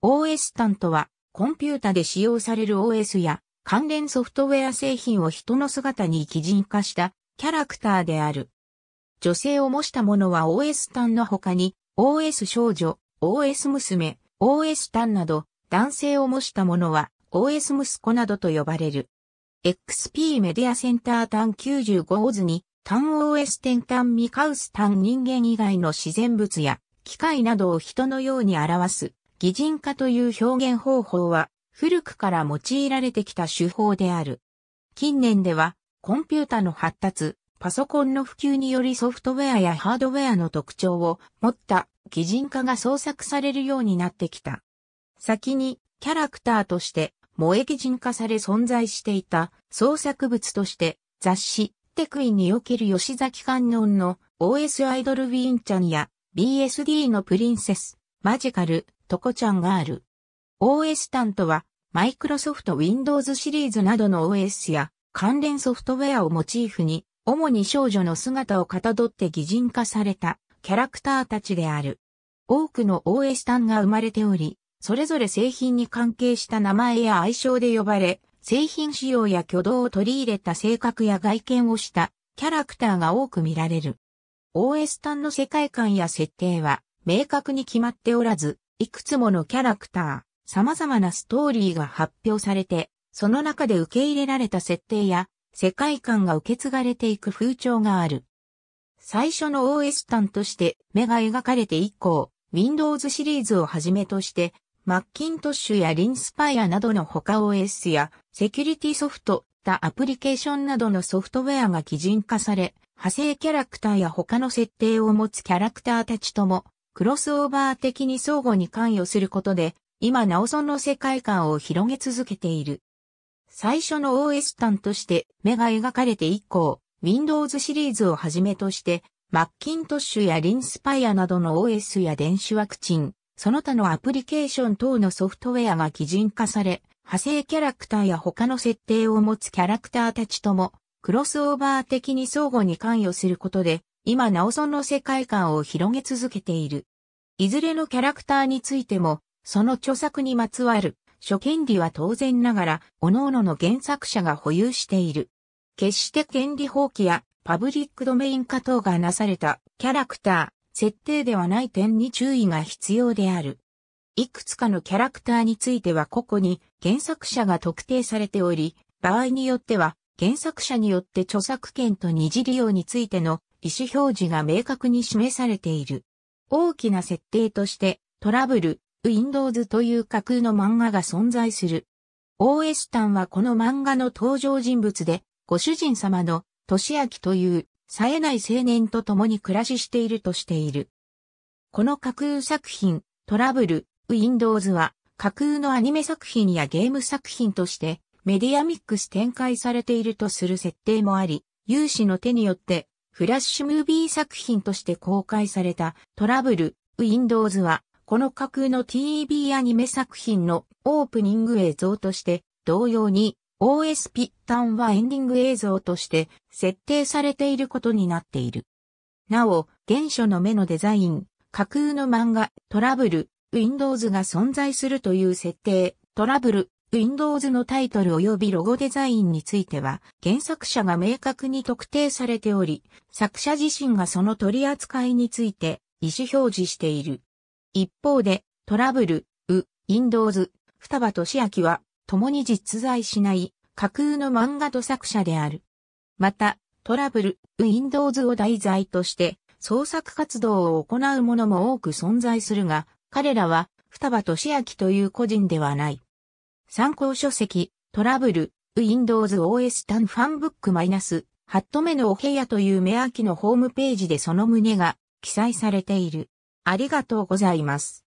OS 端とは、コンピュータで使用される OS や関連ソフトウェア製品を人の姿に擬人化したキャラクターである。女性を模したものは OS 端の他に、OS 少女、OS 娘、OS 端など、男性を模したものは OS 息子などと呼ばれる。XP メディアセンター単95オズに、単 OS 点端ミカウス単人間以外の自然物や機械などを人のように表す擬人化という表現方法は古くから用いられてきた手法である。近年ではコンピュータの発達、パソコンの普及によりソフトウェアやハードウェアの特徴を持った擬人化が創作されるようになってきた。先にキャラクターとして萌え擬人化され存在していた創作物として雑誌テクイにおける吉崎観音の OS アイドルウィンちゃんや BSD のプリンセスマジカルトコちゃんがある。OS 担とは、マイクロソフト Windows シリーズなどの OS や関連ソフトウェアをモチーフに、主に少女の姿をかたどって擬人化されたキャラクターたちである。多くの OS 端が生まれており、それぞれ製品に関係した名前や愛称で呼ばれ、製品仕様や挙動を取り入れた性格や外見をしたキャラクターが多く見られる。OS 端の世界観や設定は明確に決まっておらず、いくつものキャラクター、様々なストーリーが発表されて、その中で受け入れられた設定や世界観が受け継がれていく風潮がある。最初の OS 端として目が描かれて以降、Windows シリーズをはじめとして、マッキントッシュやリンスパイアなどの他 OS やセキュリティソフト、他アプリケーションなどのソフトウェアが基準化され、派生キャラクターや他の設定を持つキャラクターたちともクロスオーバー的に相互に関与することで、今なおその世界観を広げ続けている。最初の OS 端として目が描かれて以降、Windows シリーズをはじめとして、マッキントッシュやリンスパイアなどの OS や電子ワクチン、その他のアプリケーション等のソフトウェアが基準化され、派生キャラクターや他の設定を持つキャラクターたちとも、クロスオーバー的に相互に関与することで、今なおその世界観を広げ続けている。いずれのキャラクターについても、その著作にまつわる、諸権利は当然ながら、各々の原作者が保有している。決して権利放棄やパブリックドメイン化等がなされたキャラクター、設定ではない点に注意が必要である。いくつかのキャラクターについては個々に原作者が特定されており、場合によっては原作者によって著作権と二次利用についての意思表示が明確に示されている。大きな設定としてトラブル、ウィンドウズという架空の漫画が存在する。OS タンはこの漫画の登場人物で、ご主人様の、年明という、冴えない青年と共に暮らししているとしている。この架空作品、トラブル、ウィンドウズは、架空のアニメ作品やゲーム作品として、メディアミックス展開されているとする設定もあり、有志の手によってフラッシュムービー作品として公開されたトラブル、ウィンドウズは、この架空の TV アニメ作品のオープニング映像として、同様に OS ピッタンはエンディング映像として設定されていることになっている。なお、原初の目のデザイン、架空の漫画、トラブル、ウィンドウズが存在するという設定、トラブル、Windows のタイトル及びロゴデザインについては、原作者が明確に特定されており、作者自身がその取り扱いについて意思表示している。一方で、トラブル、ウ、Windows、双葉俊明は、共に実在しない架空の漫画と作者である。また、トラブル、Windows を題材として創作活動を行う者も多く存在するが、彼らは双葉俊明という個人ではない。参考書籍、トラブル、Windows OS 単ファンブックマイナス、ハット目のお部屋という目秋のホームページでその旨が記載されている。ありがとうございます。